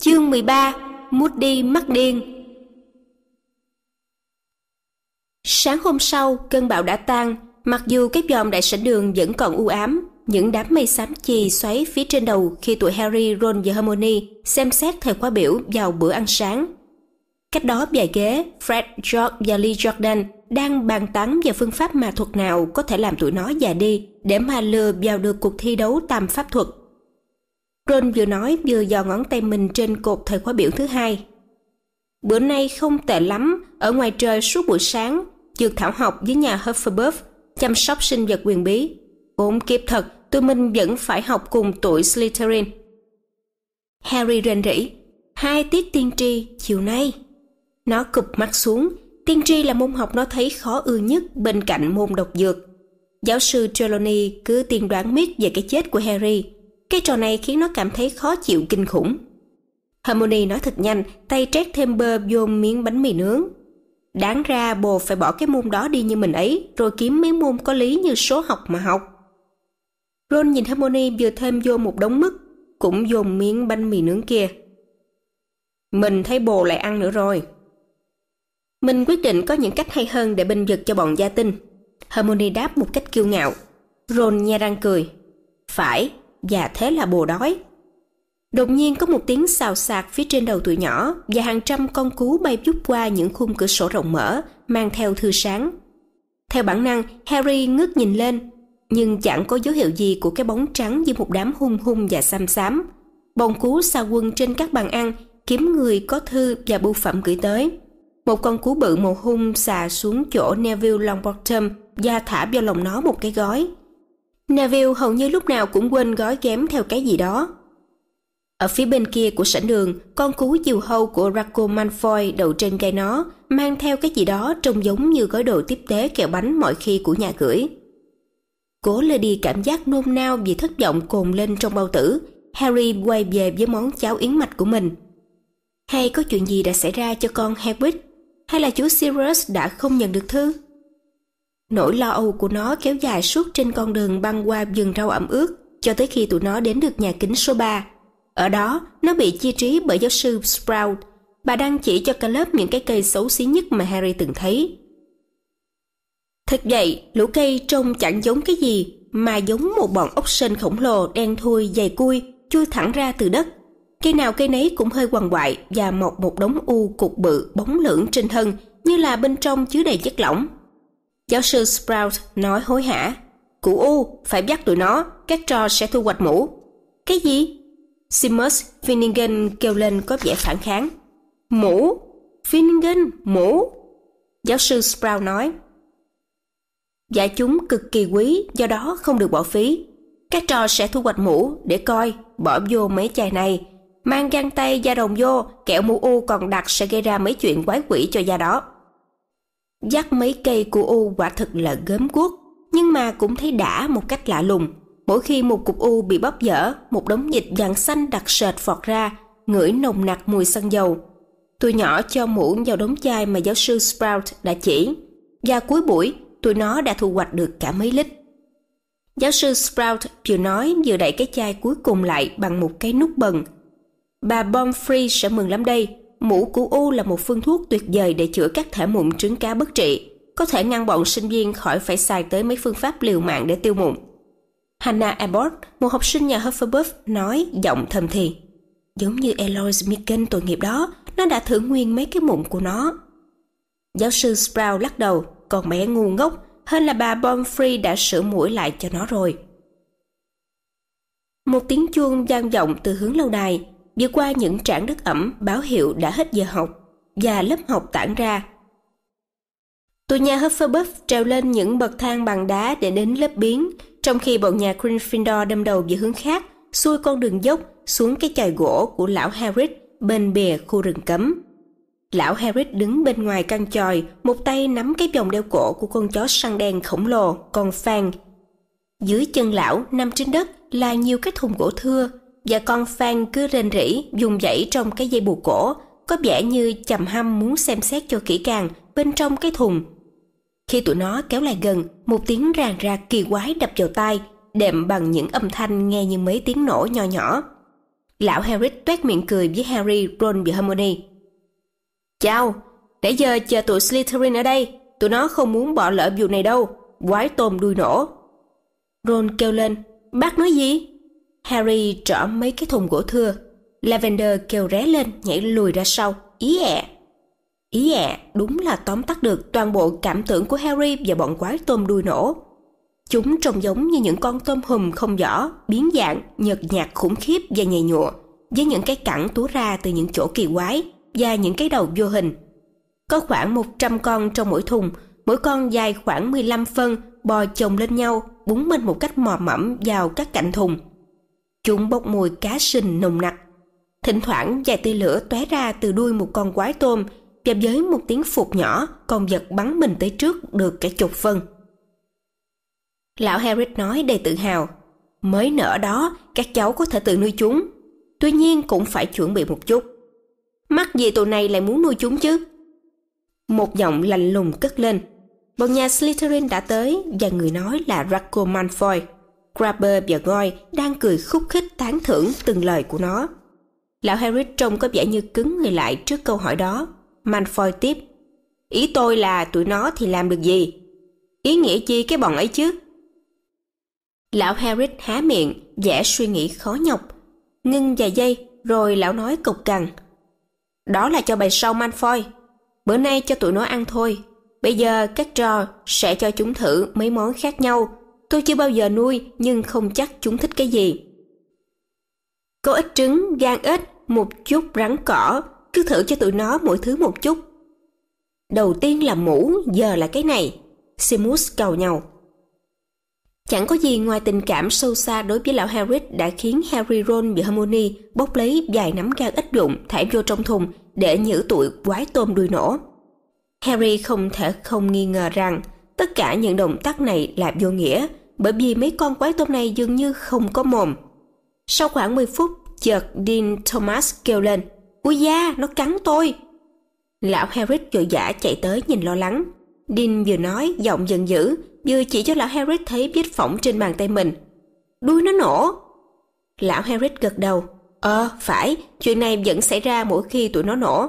Chương 13 Mút đi mắc điên Sáng hôm sau, cơn bão đã tan, mặc dù các dòm đại sảnh đường vẫn còn u ám, những đám mây xám chì xoáy phía trên đầu khi tụi Harry, Ron và Hermione xem xét thời khóa biểu vào bữa ăn sáng. Cách đó vài ghế, Fred, George và Lee Jordan đang bàn tán về phương pháp mà thuật nào có thể làm tụi nó già đi để mà lừa vào được cuộc thi đấu tam pháp thuật Ron vừa nói vừa dò ngón tay mình trên cột thời khóa biểu thứ hai. Bữa nay không tệ lắm, ở ngoài trời suốt buổi sáng, dược thảo học với nhà Hufflepuff, chăm sóc sinh vật quyền bí. Cũng kịp thật, tụi mình vẫn phải học cùng tuổi Slytherin. Harry rên rỉ, hai tiết tiên tri chiều nay. Nó cụp mắt xuống, tiên tri là môn học nó thấy khó ưa nhất bên cạnh môn độc dược. Giáo sư Trelawney cứ tiên đoán miết về cái chết của Harry – cái trò này khiến nó cảm thấy khó chịu kinh khủng. Harmony nói thật nhanh, tay trét thêm bơ vô miếng bánh mì nướng. Đáng ra bồ phải bỏ cái môn đó đi như mình ấy, rồi kiếm mấy môn có lý như số học mà học. Ron nhìn Harmony vừa thêm vô một đống mứt, cũng dồn miếng bánh mì nướng kia. Mình thấy bồ lại ăn nữa rồi. Mình quyết định có những cách hay hơn để binh vực cho bọn gia tinh. Harmony đáp một cách kiêu ngạo. Ron nhe răng cười. Phải, và thế là bồ đói. Đột nhiên có một tiếng xào xạc phía trên đầu tụi nhỏ và hàng trăm con cú bay vút qua những khung cửa sổ rộng mở, mang theo thư sáng. Theo bản năng, Harry ngước nhìn lên, nhưng chẳng có dấu hiệu gì của cái bóng trắng như một đám hung hung và xăm xám. Bông cú xa quân trên các bàn ăn, kiếm người có thư và bưu phẩm gửi tới. Một con cú bự màu hung xà xuống chỗ Neville Longbottom và thả vào lòng nó một cái gói. Neville hầu như lúc nào cũng quên gói ghém theo cái gì đó. Ở phía bên kia của sảnh đường, con cú diều hâu của Draco Malfoy đậu trên gai nó, mang theo cái gì đó trông giống như gói đồ tiếp tế kẹo bánh mọi khi của nhà gửi. Cố lê đi cảm giác nôn nao vì thất vọng cồn lên trong bao tử, Harry quay về với món cháo yến mạch của mình. Hay có chuyện gì đã xảy ra cho con Hagrid? Hay là chú Sirius đã không nhận được thư? Nỗi lo âu của nó kéo dài suốt trên con đường băng qua vườn rau ẩm ướt cho tới khi tụi nó đến được nhà kính số 3. Ở đó, nó bị chi trí bởi giáo sư Sprout. Bà đang chỉ cho cả lớp những cái cây xấu xí nhất mà Harry từng thấy. Thật vậy, lũ cây trông chẳng giống cái gì mà giống một bọn ốc sên khổng lồ đen thui dày cui chui thẳng ra từ đất. Cây nào cây nấy cũng hơi quằn quại và mọc một đống u cục bự bóng lưỡng trên thân như là bên trong chứa đầy chất lỏng Giáo sư Sprout nói hối hả. Cụ U, phải bắt tụi nó, các trò sẽ thu hoạch mũ. Cái gì? Seamus Finnegan kêu lên có vẻ phản kháng. Mũ? Finnegan, mũ? Giáo sư Sprout nói. Dạ chúng cực kỳ quý, do đó không được bỏ phí. Các trò sẽ thu hoạch mũ để coi, bỏ vô mấy chai này. Mang găng tay da đồng vô, kẹo mũ u còn đặt sẽ gây ra mấy chuyện quái quỷ cho da đó. Dắt mấy cây của U quả thật là gớm guốc, nhưng mà cũng thấy đã một cách lạ lùng. Mỗi khi một cục U bị bóp dở, một đống dịch vàng xanh đặc sệt phọt ra, ngửi nồng nặc mùi xăng dầu. Tụi nhỏ cho muỗng vào đống chai mà giáo sư Sprout đã chỉ. Và cuối buổi, tụi nó đã thu hoạch được cả mấy lít. Giáo sư Sprout vừa nói vừa đẩy cái chai cuối cùng lại bằng một cái nút bần. Bà Bonfrey sẽ mừng lắm đây, mũ của U là một phương thuốc tuyệt vời để chữa các thể mụn trứng cá bất trị, có thể ngăn bọn sinh viên khỏi phải xài tới mấy phương pháp liều mạng để tiêu mụn. Hannah Abbott, một học sinh nhà Hufflepuff, nói giọng thầm thì. Giống như Eloise Micken tội nghiệp đó, nó đã thử nguyên mấy cái mụn của nó. Giáo sư Sprout lắc đầu, còn mẹ ngu ngốc, hơn là bà Bonfrey đã sửa mũi lại cho nó rồi. Một tiếng chuông gian vọng từ hướng lâu đài, đi qua những trảng đất ẩm báo hiệu đã hết giờ học và lớp học tản ra. Tòa nhà Hufflepuff trèo lên những bậc thang bằng đá để đến lớp biến, trong khi bọn nhà Gryffindor đâm đầu về hướng khác, xuôi con đường dốc xuống cái chòi gỗ của lão Harris bên bìa khu rừng cấm. Lão Harris đứng bên ngoài căn chòi, một tay nắm cái vòng đeo cổ của con chó săn đen khổng lồ, con Fang. Dưới chân lão, nằm trên đất là nhiều cái thùng gỗ thưa, và con Phan cứ rên rỉ dùng dãy trong cái dây buộc cổ, có vẻ như chầm hâm muốn xem xét cho kỹ càng bên trong cái thùng. Khi tụi nó kéo lại gần, một tiếng ràng rạc kỳ quái đập vào tai, đệm bằng những âm thanh nghe như mấy tiếng nổ nho nhỏ. Lão Harris tuét miệng cười với Harry, Ron và Hermione. Chào, để giờ chờ tụi Slytherin ở đây, tụi nó không muốn bỏ lỡ vụ này đâu, quái tôm đuôi nổ. Ron kêu lên, bác nói gì? Harry trỏ mấy cái thùng gỗ thưa. Lavender kêu ré lên, nhảy lùi ra sau, ý ẹ. Ý ẹ đúng là tóm tắt được toàn bộ cảm tưởng của Harry và bọn quái tôm đuôi nổ. Chúng trông giống như những con tôm hùm không rõ, biến dạng, nhợt nhạt khủng khiếp và nhầy nhụa, với những cái cẳng túa ra từ những chỗ kỳ quái và những cái đầu vô hình. Có khoảng 100 con trong mỗi thùng, mỗi con dài khoảng 15 phân, bò chồng lên nhau, búng mình một cách mò mẫm vào các cạnh thùng – Chúng bốc mùi cá sình nồng nặc. Thỉnh thoảng vài tia lửa tóe ra từ đuôi một con quái tôm và với một tiếng phục nhỏ con vật bắn mình tới trước được cả chục phân. Lão Harris nói đầy tự hào, mới nở đó các cháu có thể tự nuôi chúng, tuy nhiên cũng phải chuẩn bị một chút. Mắc gì tụi này lại muốn nuôi chúng chứ? Một giọng lạnh lùng cất lên, bọn nhà Slytherin đã tới và người nói là Draco Malfoy. Grabber và Goy đang cười khúc khích tán thưởng từng lời của nó. Lão Harris trông có vẻ như cứng người lại trước câu hỏi đó. Manfoy tiếp. Ý tôi là tụi nó thì làm được gì? Ý nghĩa chi cái bọn ấy chứ? Lão Harris há miệng, vẻ suy nghĩ khó nhọc. Ngưng vài giây, rồi lão nói cục cằn. Đó là cho bài sau Manfoy. Bữa nay cho tụi nó ăn thôi. Bây giờ các trò sẽ cho chúng thử mấy món khác nhau Tôi chưa bao giờ nuôi nhưng không chắc chúng thích cái gì. Có ít trứng, gan ít, một chút rắn cỏ, cứ thử cho tụi nó mỗi thứ một chút. Đầu tiên là mũ, giờ là cái này. Simus cầu nhau. Chẳng có gì ngoài tình cảm sâu xa đối với lão harry đã khiến Harry Ron và Hermione bốc lấy vài nắm gan ít dụng thải vô trong thùng để nhử tụi quái tôm đuôi nổ. Harry không thể không nghi ngờ rằng Tất cả những động tác này là vô nghĩa, bởi vì mấy con quái tôm này dường như không có mồm. Sau khoảng 10 phút, chợt Dean Thomas kêu lên, Ui da, nó cắn tôi! Lão Harris vội vã chạy tới nhìn lo lắng. Dean vừa nói, giọng giận dữ, vừa chỉ cho lão Harris thấy vết phỏng trên bàn tay mình. Đuôi nó nổ! Lão Harris gật đầu. Ờ, phải, chuyện này vẫn xảy ra mỗi khi tụi nó nổ.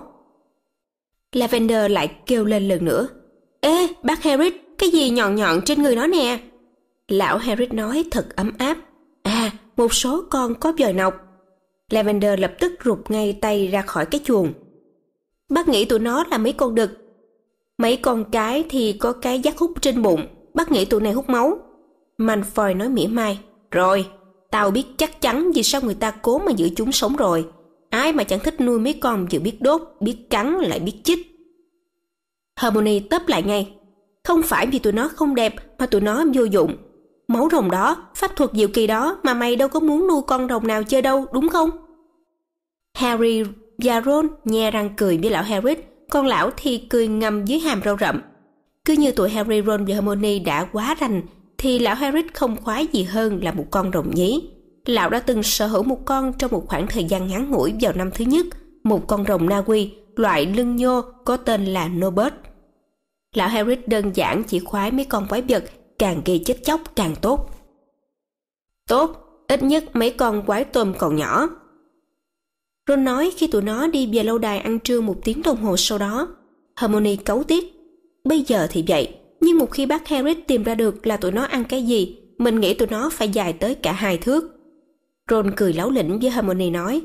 Lavender lại kêu lên lần nữa. Ê, bác Harris, cái gì nhọn nhọn trên người nó nè. Lão Harris nói thật ấm áp. À, một số con có vòi nọc. Lavender lập tức rụt ngay tay ra khỏi cái chuồng. Bác nghĩ tụi nó là mấy con đực. Mấy con cái thì có cái giác hút trên bụng. Bác nghĩ tụi này hút máu. Manfoy nói mỉa mai. Rồi, tao biết chắc chắn vì sao người ta cố mà giữ chúng sống rồi. Ai mà chẳng thích nuôi mấy con vừa biết đốt, biết cắn lại biết chích. Harmony tấp lại ngay. Không phải vì tụi nó không đẹp mà tụi nó vô dụng. Máu rồng đó, pháp thuật diệu kỳ đó mà mày đâu có muốn nuôi con rồng nào chơi đâu, đúng không? Harry và Ron nhe răng cười với lão Harry, còn lão thì cười ngầm dưới hàm râu rậm. Cứ như tụi Harry, Ron và Hermione đã quá rành, thì lão Harry không khoái gì hơn là một con rồng nhí. Lão đã từng sở hữu một con trong một khoảng thời gian ngắn ngủi vào năm thứ nhất, một con rồng Na Uy, loại lưng nhô có tên là Nobert lão Harris đơn giản chỉ khoái mấy con quái vật càng gây chết chóc càng tốt. Tốt, ít nhất mấy con quái tôm còn nhỏ. Ron nói khi tụi nó đi về lâu đài ăn trưa một tiếng đồng hồ sau đó. Hermione cấu tiếc. Bây giờ thì vậy, nhưng một khi bác Harris tìm ra được là tụi nó ăn cái gì, mình nghĩ tụi nó phải dài tới cả hai thước. Ron cười láo lĩnh với Hermione nói,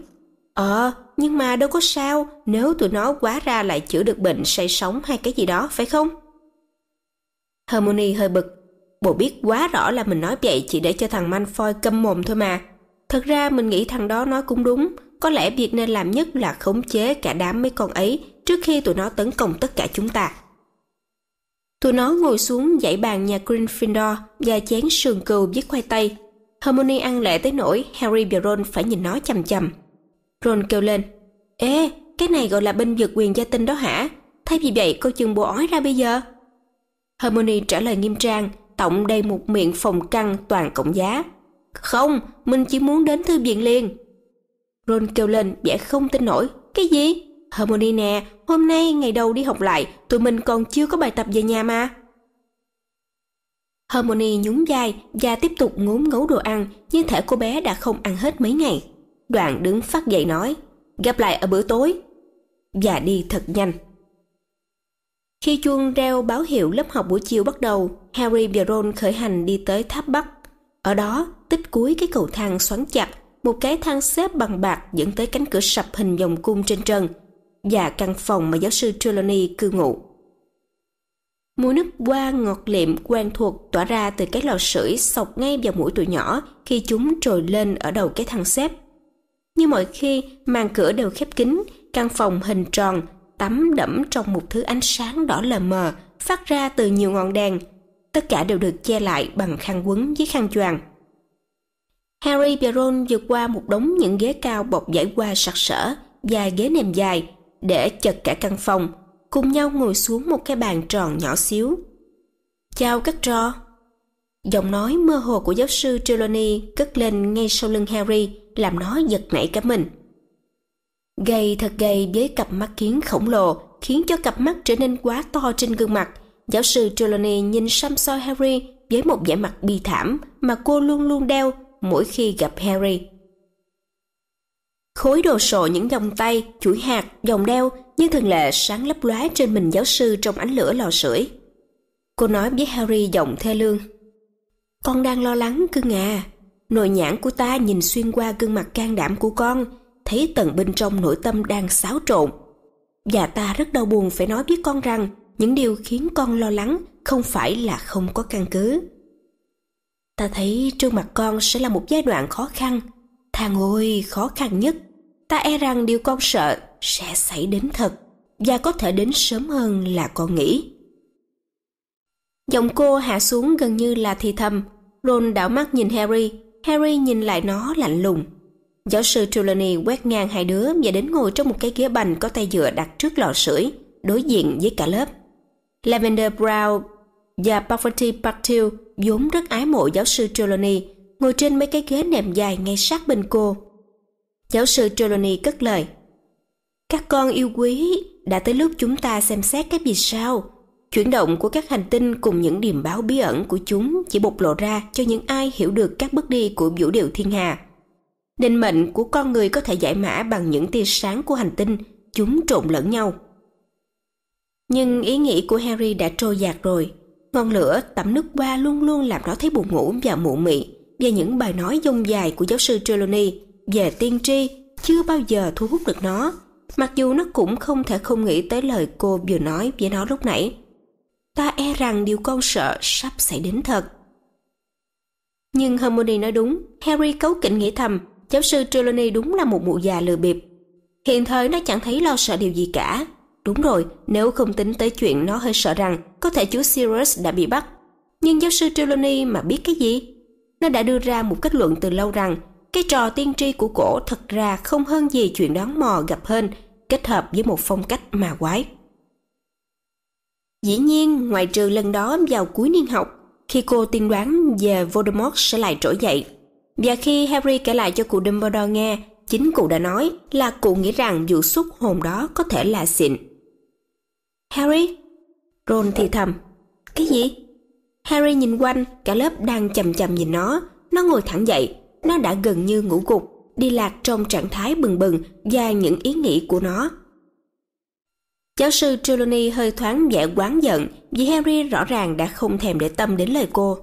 Ờ, à, nhưng mà đâu có sao nếu tụi nó quá ra lại chữa được bệnh say sóng hay cái gì đó, phải không? Harmony hơi bực. Bộ biết quá rõ là mình nói vậy chỉ để cho thằng Manfoy câm mồm thôi mà. Thật ra mình nghĩ thằng đó nói cũng đúng. Có lẽ việc nên làm nhất là khống chế cả đám mấy con ấy trước khi tụi nó tấn công tất cả chúng ta. Tụi nó ngồi xuống dãy bàn nhà Gryffindor và chén sườn cừu với khoai tây. Harmony ăn lẹ tới nỗi Harry và Ron phải nhìn nó chằm chằm. Ron kêu lên. Ê, cái này gọi là binh vực quyền gia tinh đó hả? Thay vì vậy cô chừng bộ ói ra bây giờ. Harmony trả lời nghiêm trang, tổng đầy một miệng phòng căng toàn cộng giá. Không, mình chỉ muốn đến thư viện liền. Ron kêu lên vẻ không tin nổi. Cái gì? Harmony nè, hôm nay ngày đầu đi học lại, tụi mình còn chưa có bài tập về nhà mà. Harmony nhún vai và tiếp tục ngốn ngấu đồ ăn, như thể cô bé đã không ăn hết mấy ngày. Đoạn đứng phát dậy nói, gặp lại ở bữa tối. Và đi thật nhanh. Khi chuông reo báo hiệu lớp học buổi chiều bắt đầu, Harry và Ron khởi hành đi tới tháp Bắc. Ở đó, tích cuối cái cầu thang xoắn chặt, một cái thang xếp bằng bạc dẫn tới cánh cửa sập hình vòng cung trên trần và căn phòng mà giáo sư Trelawney cư ngụ. Mùi nước hoa ngọt liệm quen thuộc tỏa ra từ cái lò sưởi sọc ngay vào mũi tụi nhỏ khi chúng trồi lên ở đầu cái thang xếp như mọi khi màn cửa đều khép kín căn phòng hình tròn tắm đẫm trong một thứ ánh sáng đỏ lờ mờ phát ra từ nhiều ngọn đèn tất cả đều được che lại bằng khăn quấn với khăn choàng harry và ron vượt qua một đống những ghế cao bọc giải qua sặc sỡ và ghế nệm dài để chật cả căn phòng cùng nhau ngồi xuống một cái bàn tròn nhỏ xíu chào các trò giọng nói mơ hồ của giáo sư trelawney cất lên ngay sau lưng harry làm nó giật nảy cả mình. Gầy thật gầy với cặp mắt kiến khổng lồ khiến cho cặp mắt trở nên quá to trên gương mặt. Giáo sư Trelawney nhìn xăm soi Harry với một vẻ mặt bi thảm mà cô luôn luôn đeo mỗi khi gặp Harry. Khối đồ sộ những vòng tay, chuỗi hạt, vòng đeo như thường lệ sáng lấp lóa trên mình giáo sư trong ánh lửa lò sưởi. Cô nói với Harry giọng thê lương. Con đang lo lắng cưng à nội nhãn của ta nhìn xuyên qua gương mặt can đảm của con, thấy tận bên trong nội tâm đang xáo trộn. Và ta rất đau buồn phải nói với con rằng những điều khiến con lo lắng không phải là không có căn cứ. Ta thấy trước mặt con sẽ là một giai đoạn khó khăn. Thằng ôi, khó khăn nhất. Ta e rằng điều con sợ sẽ xảy đến thật và có thể đến sớm hơn là con nghĩ. Giọng cô hạ xuống gần như là thì thầm. Ron đảo mắt nhìn Harry Harry nhìn lại nó lạnh lùng. Giáo sư Trelawney quét ngang hai đứa và đến ngồi trong một cái ghế bành có tay dựa đặt trước lò sưởi, đối diện với cả lớp. Lavender Brown và Poverty Patil vốn rất ái mộ giáo sư Trelawney, ngồi trên mấy cái ghế nệm dài ngay sát bên cô. Giáo sư Trelawney cất lời. Các con yêu quý, đã tới lúc chúng ta xem xét cái vì sao Chuyển động của các hành tinh cùng những điềm báo bí ẩn của chúng chỉ bộc lộ ra cho những ai hiểu được các bước đi của vũ điệu thiên hà. Định mệnh của con người có thể giải mã bằng những tia sáng của hành tinh, chúng trộn lẫn nhau. Nhưng ý nghĩ của Harry đã trôi dạt rồi. Ngọn lửa tắm nước qua luôn luôn làm nó thấy buồn ngủ và mụ mị và những bài nói dông dài của giáo sư Trelawney về tiên tri chưa bao giờ thu hút được nó. Mặc dù nó cũng không thể không nghĩ tới lời cô vừa nói với nó lúc nãy ta e rằng điều con sợ sắp xảy đến thật. Nhưng Hermione nói đúng, Harry cấu kỉnh nghĩ thầm, giáo sư Trelawney đúng là một mụ già lừa bịp. Hiện thời nó chẳng thấy lo sợ điều gì cả. Đúng rồi, nếu không tính tới chuyện nó hơi sợ rằng có thể chú Sirius đã bị bắt. Nhưng giáo sư Trelawney mà biết cái gì? Nó đã đưa ra một kết luận từ lâu rằng cái trò tiên tri của cổ thật ra không hơn gì chuyện đoán mò gặp hơn kết hợp với một phong cách mà quái. Dĩ nhiên, ngoài trừ lần đó vào cuối niên học, khi cô tiên đoán về Voldemort sẽ lại trỗi dậy. Và khi Harry kể lại cho cụ Dumbledore nghe, chính cụ đã nói là cụ nghĩ rằng vụ xúc hồn đó có thể là xịn. Harry? Ron thì thầm. Cái gì? Harry nhìn quanh, cả lớp đang chầm chầm nhìn nó. Nó ngồi thẳng dậy, nó đã gần như ngủ gục, đi lạc trong trạng thái bừng bừng và những ý nghĩ của nó Giáo sư Trelawney hơi thoáng vẻ quán giận vì Harry rõ ràng đã không thèm để tâm đến lời cô.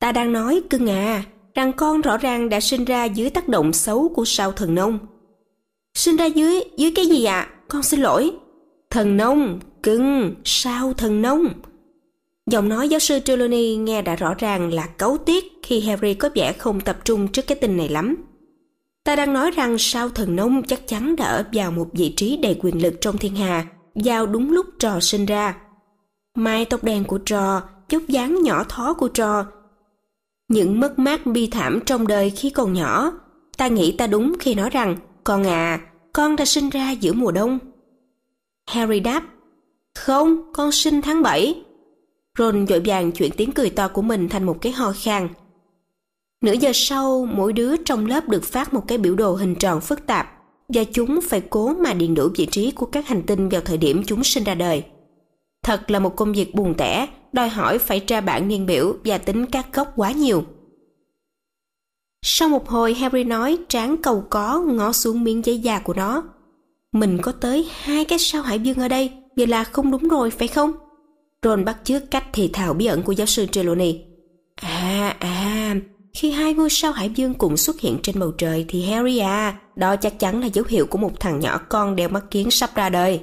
Ta đang nói cưng à, rằng con rõ ràng đã sinh ra dưới tác động xấu của sao thần nông. Sinh ra dưới, dưới cái gì ạ? À? Con xin lỗi. Thần nông, cưng, sao thần nông? Giọng nói giáo sư Trelawney nghe đã rõ ràng là cấu tiết khi Harry có vẻ không tập trung trước cái tin này lắm. Ta đang nói rằng sao thần nông chắc chắn đã ở vào một vị trí đầy quyền lực trong thiên hà, vào đúng lúc trò sinh ra. Mai tóc đen của trò, dốc dáng nhỏ thó của trò. Những mất mát bi thảm trong đời khi còn nhỏ, ta nghĩ ta đúng khi nói rằng, con à, con đã sinh ra giữa mùa đông. Harry đáp, không, con sinh tháng 7. Ron vội vàng chuyển tiếng cười to của mình thành một cái ho khang Nửa giờ sau, mỗi đứa trong lớp được phát một cái biểu đồ hình tròn phức tạp và chúng phải cố mà điền đủ vị trí của các hành tinh vào thời điểm chúng sinh ra đời. Thật là một công việc buồn tẻ, đòi hỏi phải tra bản niên biểu và tính các góc quá nhiều. Sau một hồi Harry nói tráng cầu có ngó xuống miếng giấy da của nó. Mình có tới hai cái sao hải dương ở đây, vậy là không đúng rồi phải không? Ron bắt chước cách thì thảo bí ẩn của giáo sư Trelawney. Khi hai ngôi sao hải dương cùng xuất hiện trên bầu trời thì Harry à, đó chắc chắn là dấu hiệu của một thằng nhỏ con đeo mắt kiến sắp ra đời.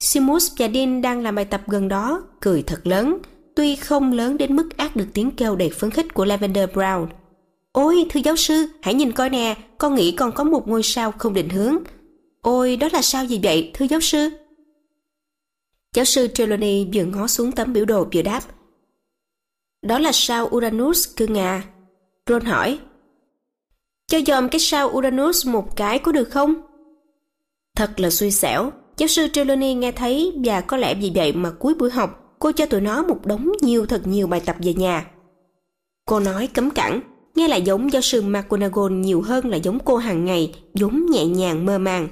Simus và Dean đang làm bài tập gần đó, cười thật lớn, tuy không lớn đến mức ác được tiếng kêu đầy phấn khích của Lavender Brown. Ôi, thưa giáo sư, hãy nhìn coi nè, con nghĩ con có một ngôi sao không định hướng. Ôi, đó là sao gì vậy, thưa giáo sư? Giáo sư Trelawney vừa ngó xuống tấm biểu đồ vừa đáp – đó là sao Uranus Cư Ngà, Ron hỏi. Cho dòm cái sao Uranus một cái có được không? Thật là xui xẻo, giáo sư Trelawney nghe thấy và có lẽ vì vậy mà cuối buổi học cô cho tụi nó một đống nhiều thật nhiều bài tập về nhà. Cô nói cấm cẳng, nghe lại giống giáo sư McGonagall nhiều hơn là giống cô hàng ngày, giống nhẹ nhàng mơ màng.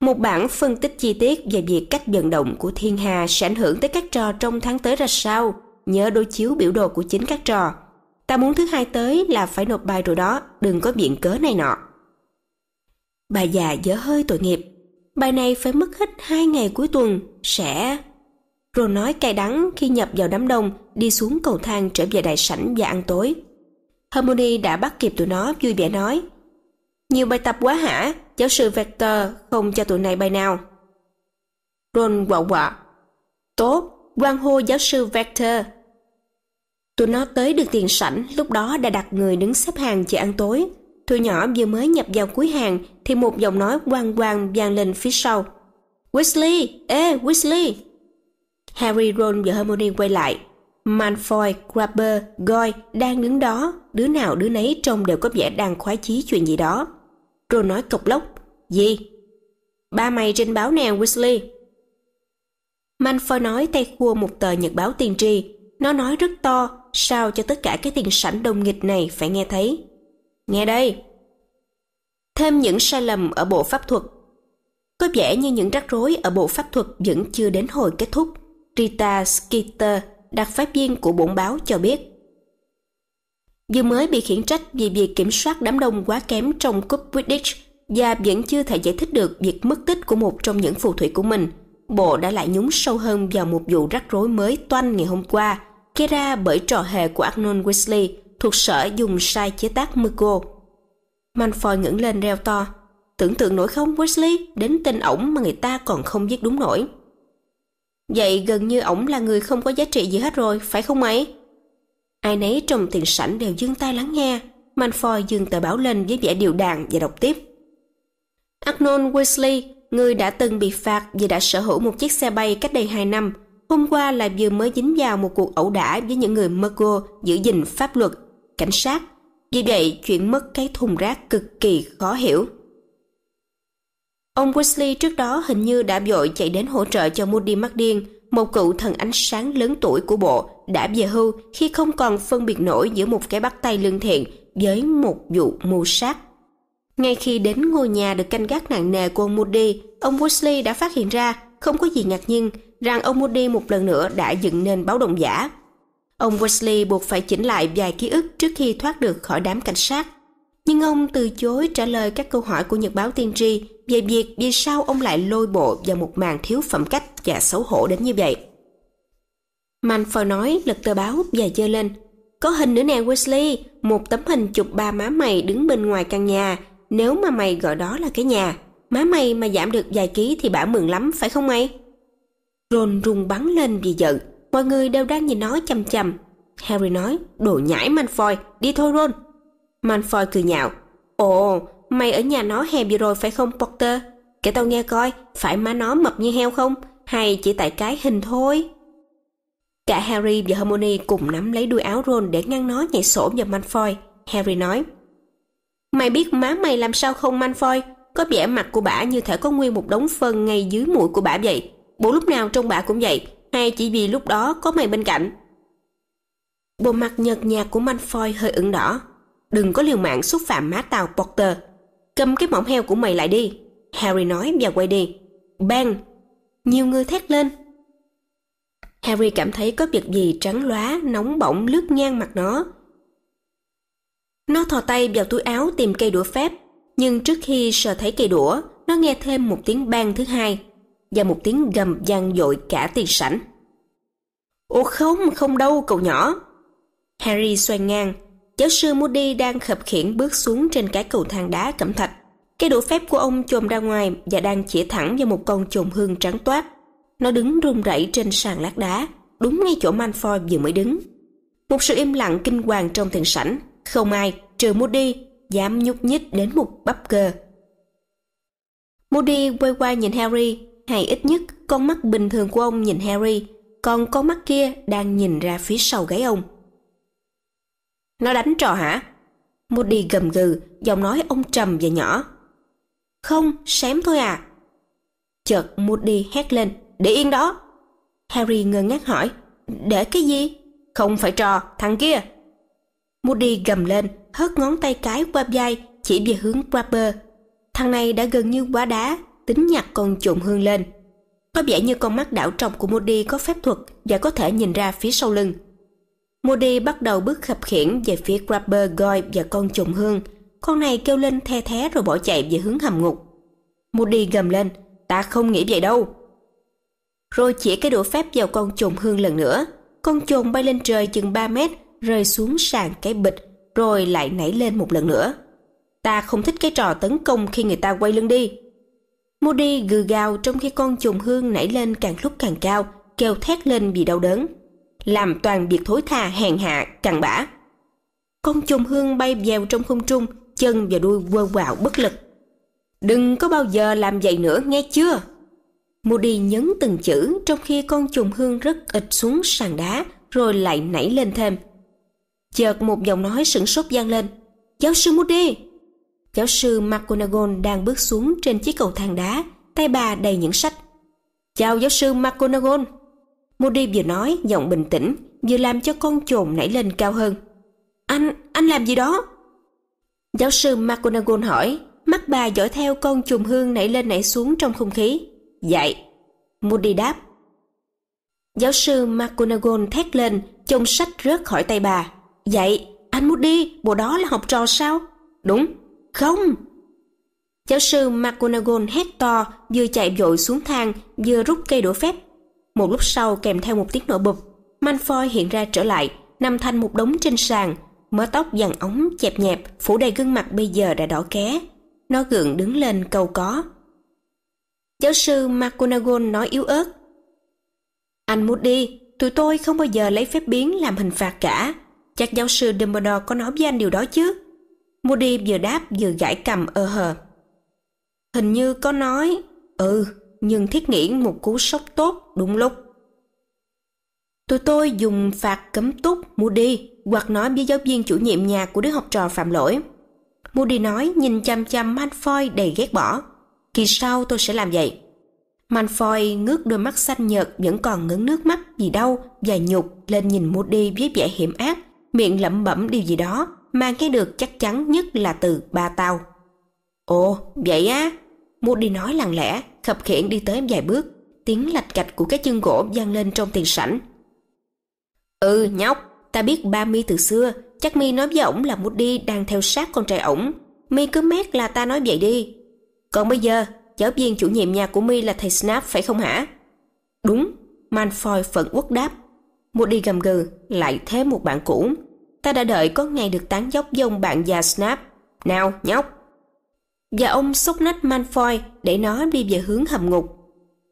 Một bản phân tích chi tiết về việc cách vận động của thiên hà sẽ ảnh hưởng tới các trò trong tháng tới ra sao, nhớ đối chiếu biểu đồ của chính các trò. Ta muốn thứ hai tới là phải nộp bài rồi đó, đừng có biện cớ này nọ. Bà già dở hơi tội nghiệp. Bài này phải mất hết hai ngày cuối tuần, sẽ... Rồi nói cay đắng khi nhập vào đám đông, đi xuống cầu thang trở về đại sảnh và ăn tối. Harmony đã bắt kịp tụi nó vui vẻ nói. Nhiều bài tập quá hả? Giáo sư Vector không cho tụi này bài nào. Ron quạ quạ. Tốt, quan hô giáo sư Vector Tụi nó tới được tiền sảnh, lúc đó đã đặt người đứng xếp hàng chờ ăn tối. Thu nhỏ vừa mới nhập vào cuối hàng thì một giọng nói quang quang vang lên phía sau. Weasley! Ê, Weasley! Harry, Ron và Hermione quay lại. manfoy Grabber, Goy đang đứng đó, đứa nào đứa nấy trông đều có vẻ đang khoái chí chuyện gì đó. Ron nói cộc lốc, gì? Ba mày trên báo nè Weasley. manfoy nói tay khua một tờ nhật báo tiên tri. Nó nói rất to, sao cho tất cả cái tiền sảnh đông nghịch này phải nghe thấy. Nghe đây! Thêm những sai lầm ở bộ pháp thuật. Có vẻ như những rắc rối ở bộ pháp thuật vẫn chưa đến hồi kết thúc. Rita Skeeter, đặc phái viên của bổn báo cho biết. Vừa mới bị khiển trách vì việc kiểm soát đám đông quá kém trong cúp Quidditch và vẫn chưa thể giải thích được việc mất tích của một trong những phù thủy của mình, bộ đã lại nhúng sâu hơn vào một vụ rắc rối mới toanh ngày hôm qua – khi ra bởi trò hề của Arnold Weasley thuộc sở dùng sai chế tác Muggle. Malfoy ngẩng lên reo to, tưởng tượng nổi không Weasley đến tên ổng mà người ta còn không giết đúng nổi. Vậy gần như ổng là người không có giá trị gì hết rồi, phải không ấy? Ai nấy trong tiền sảnh đều dương tay lắng nghe, Malfoy dừng tờ báo lên với vẻ điều đàn và đọc tiếp. Arnold Weasley, người đã từng bị phạt vì đã sở hữu một chiếc xe bay cách đây 2 năm, Hôm qua lại vừa mới dính vào một cuộc ẩu đả với những người Mergo giữ gìn pháp luật, cảnh sát. Vì vậy, chuyện mất cái thùng rác cực kỳ khó hiểu. Ông Wesley trước đó hình như đã vội chạy đến hỗ trợ cho Moody McDean, một cựu thần ánh sáng lớn tuổi của bộ, đã về hưu khi không còn phân biệt nổi giữa một cái bắt tay lương thiện với một vụ mưu sát. Ngay khi đến ngôi nhà được canh gác nặng nề của ông Moody, ông Wesley đã phát hiện ra không có gì ngạc nhiên rằng ông Moody một lần nữa đã dựng nên báo động giả. Ông Wesley buộc phải chỉnh lại vài ký ức trước khi thoát được khỏi đám cảnh sát. Nhưng ông từ chối trả lời các câu hỏi của nhật báo tiên tri về việc vì sao ông lại lôi bộ vào một màn thiếu phẩm cách và xấu hổ đến như vậy. Manford nói lật tờ báo và dơ lên. Có hình nữa nè Wesley, một tấm hình chụp ba má mày đứng bên ngoài căn nhà. Nếu mà mày gọi đó là cái nhà, má mày mà giảm được vài ký thì bả mừng lắm phải không mày? Ron rung bắn lên vì giận. Mọi người đều đang nhìn nó chăm chầm. Harry nói, đồ nhãi Malfoy, đi thôi Ron. Malfoy cười nhạo. Ồ, mày ở nhà nó hè bị rồi phải không Potter? Kể tao nghe coi, phải má nó mập như heo không? Hay chỉ tại cái hình thôi? Cả Harry và Hermione cùng nắm lấy đuôi áo Ron để ngăn nó nhảy sổ vào Malfoy. Harry nói, Mày biết má mày làm sao không Malfoy? Có vẻ mặt của bả như thể có nguyên một đống phân ngay dưới mũi của bả vậy. Bố lúc nào trông bà cũng vậy, hay chỉ vì lúc đó có mày bên cạnh? Bộ mặt nhợt nhạt của Manfoy hơi ửng đỏ. Đừng có liều mạng xúc phạm má tàu Potter. Cầm cái mỏng heo của mày lại đi. Harry nói và quay đi. Bang! Nhiều người thét lên. Harry cảm thấy có việc gì trắng lóa, nóng bỏng lướt ngang mặt nó. Nó thò tay vào túi áo tìm cây đũa phép, nhưng trước khi sờ thấy cây đũa, nó nghe thêm một tiếng bang thứ hai và một tiếng gầm vang dội cả tiền sảnh. Ồ không, không đâu cậu nhỏ. Harry xoay ngang, giáo sư Moody đang khập khiển bước xuống trên cái cầu thang đá cẩm thạch. Cái đũa phép của ông chồm ra ngoài và đang chĩa thẳng vào một con chồn hương trắng toát. Nó đứng run rẩy trên sàn lát đá, đúng ngay chỗ Manfoy vừa mới đứng. Một sự im lặng kinh hoàng trong tiền sảnh, không ai, trừ Moody, dám nhúc nhích đến một bắp cơ. Moody quay qua nhìn Harry, hay ít nhất con mắt bình thường của ông nhìn Harry, còn con mắt kia đang nhìn ra phía sau gáy ông. Nó đánh trò hả? Moody gầm gừ, giọng nói ông trầm và nhỏ. Không, xém thôi à. Chợt Moody hét lên, để yên đó. Harry ngơ ngác hỏi, để cái gì? Không phải trò, thằng kia. Moody gầm lên, hất ngón tay cái qua vai chỉ về hướng Grabber. Thằng này đã gần như quá đá tính nhặt con trộn hương lên. Có vẻ như con mắt đảo trọng của Moody có phép thuật và có thể nhìn ra phía sau lưng. Moody bắt đầu bước khập khiển về phía Grabber Goy và con trộm hương. Con này kêu lên the thé rồi bỏ chạy về hướng hầm ngục. Moody gầm lên, ta không nghĩ vậy đâu. Rồi chỉ cái đũa phép vào con trồn hương lần nữa. Con trồn bay lên trời chừng 3 mét, rơi xuống sàn cái bịch, rồi lại nảy lên một lần nữa. Ta không thích cái trò tấn công khi người ta quay lưng đi. Moody gừ gào trong khi con trùng hương nảy lên càng lúc càng cao, kêu thét lên vì đau đớn. Làm toàn biệt thối tha hèn hạ, cằn bã. Con trùng hương bay vèo trong không trung, chân và đuôi quơ quạo bất lực. Đừng có bao giờ làm vậy nữa nghe chưa? Moody nhấn từng chữ trong khi con trùng hương rất ịt xuống sàn đá rồi lại nảy lên thêm. Chợt một giọng nói sửng sốt vang lên. Giáo sư Moody! Giáo sư McGonagall đang bước xuống trên chiếc cầu thang đá, tay bà đầy những sách. Chào giáo sư McGonagall. Moody vừa nói, giọng bình tĩnh, vừa làm cho con chồn nảy lên cao hơn. Anh, anh làm gì đó? Giáo sư McGonagall hỏi, mắt bà dõi theo con chùm hương nảy lên nảy xuống trong không khí. Dạy. Moody đáp. Giáo sư McGonagall thét lên, chồng sách rớt khỏi tay bà. Dạy, anh Moody, bộ đó là học trò sao? Đúng, không! Giáo sư McGonagall hét to, vừa chạy vội xuống thang, vừa rút cây đũa phép. Một lúc sau kèm theo một tiếng nổ bụp, Manfoy hiện ra trở lại, nằm thành một đống trên sàn, mớ tóc vàng ống chẹp nhẹp, phủ đầy gương mặt bây giờ đã đỏ ké. Nó gượng đứng lên cầu có. Giáo sư McGonagall nói yếu ớt. Anh muốn đi tụi tôi không bao giờ lấy phép biến làm hình phạt cả. Chắc giáo sư Dumbledore có nói với anh điều đó chứ? Moody vừa đáp vừa gãi cầm ơ ờ hờ. Hình như có nói, ừ, nhưng thiết nghĩ một cú sốc tốt đúng lúc. Tụi tôi dùng phạt cấm túc Moody hoặc nói với giáo viên chủ nhiệm nhà của đứa học trò phạm lỗi. Moody nói nhìn chăm chăm Manfoy đầy ghét bỏ. Kỳ sau tôi sẽ làm vậy. Manfoy ngước đôi mắt xanh nhợt vẫn còn ngấn nước mắt vì đau và nhục lên nhìn Moody với vẻ hiểm ác, miệng lẩm bẩm điều gì đó mà nghe được chắc chắn nhất là từ ba tao. Ồ, vậy á? đi nói lặng lẽ, khập khiển đi tới vài bước. Tiếng lạch cạch của cái chân gỗ vang lên trong tiền sảnh. Ừ, nhóc, ta biết ba mi từ xưa, chắc mi nói với ổng là đi đang theo sát con trai ổng. Mi cứ mét là ta nói vậy đi. Còn bây giờ, giáo viên chủ nhiệm nhà của mi là thầy Snap phải không hả? Đúng, Manfoy phận quốc đáp. đi gầm gừ, lại thế một bạn cũ, ta đã đợi có ngày được tán dốc với ông bạn già Snap. Nào, nhóc! Và ông xúc nách Manfoy để nó đi về hướng hầm ngục.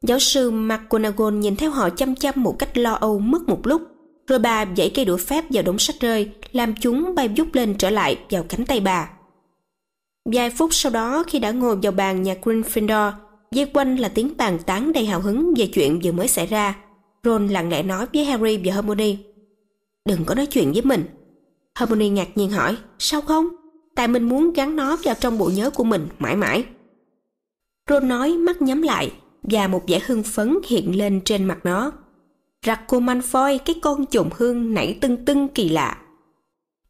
Giáo sư McGonagall nhìn theo họ chăm chăm một cách lo âu mất một lúc, rồi bà dãy cây đũa phép vào đống sách rơi, làm chúng bay vút lên trở lại vào cánh tay bà. Vài phút sau đó khi đã ngồi vào bàn nhà Gryffindor, dây quanh là tiếng bàn tán đầy hào hứng về chuyện vừa mới xảy ra. Ron lặng lẽ nói với Harry và Hermione. Đừng có nói chuyện với mình, Harmony ngạc nhiên hỏi, sao không? Tại mình muốn gắn nó vào trong bộ nhớ của mình mãi mãi. Ron nói mắt nhắm lại và một vẻ hưng phấn hiện lên trên mặt nó. Draco Malfoy, cái con trộm hương nảy tưng tưng kỳ lạ.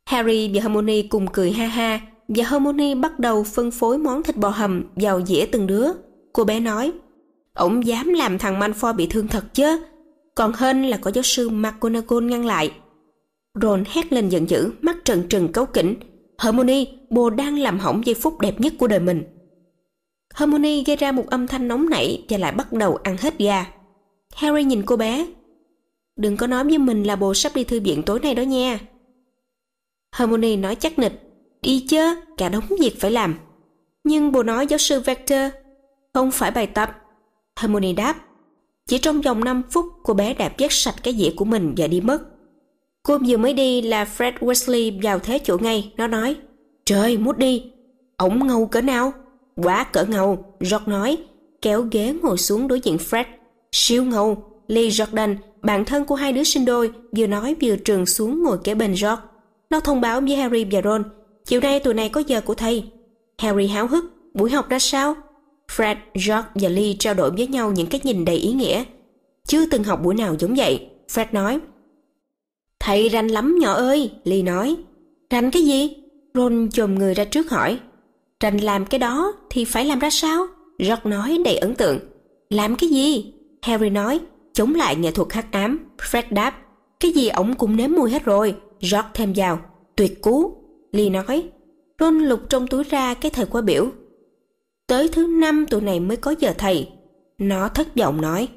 Harry và Hermione cùng cười ha ha và Hermione bắt đầu phân phối món thịt bò hầm vào dĩa từng đứa. Cô bé nói, ổng dám làm thằng Malfoy bị thương thật chứ. Còn hơn là có giáo sư McGonagall ngăn lại – Ron hét lên giận dữ, mắt trần trừng cấu kỉnh. Hermione, bồ đang làm hỏng giây phút đẹp nhất của đời mình. Hermione gây ra một âm thanh nóng nảy và lại bắt đầu ăn hết ga. Harry nhìn cô bé. Đừng có nói với mình là bồ sắp đi thư viện tối nay đó nha. Hermione nói chắc nịch. Đi chứ, cả đống việc phải làm. Nhưng bồ nói giáo sư Vector. Không phải bài tập. Hermione đáp. Chỉ trong vòng 5 phút cô bé đạp vét sạch cái dĩa của mình và đi mất. Cô vừa mới đi là Fred Wesley vào thế chỗ ngay, nó nói Trời, mút đi, ổng ngầu cỡ nào? Quá cỡ ngầu, George nói, kéo ghế ngồi xuống đối diện Fred. Siêu ngầu, Lee Jordan, bạn thân của hai đứa sinh đôi, vừa nói vừa trường xuống ngồi kế bên George. Nó thông báo với Harry và Ron, chiều nay tụi này có giờ của thầy. Harry háo hức, buổi học ra sao? Fred, George và Lee trao đổi với nhau những cái nhìn đầy ý nghĩa. Chưa từng học buổi nào giống vậy, Fred nói. Thầy ranh lắm nhỏ ơi, Ly nói. Ranh cái gì? Ron chồm người ra trước hỏi. Ranh làm cái đó thì phải làm ra sao? Rock nói đầy ấn tượng. Làm cái gì? Harry nói, chống lại nghệ thuật hắc ám. Fred đáp, cái gì ổng cũng nếm mùi hết rồi. Rock thêm vào, tuyệt cú. Ly nói, Ron lục trong túi ra cái thời khóa biểu. Tới thứ năm tụi này mới có giờ thầy. Nó thất vọng nói.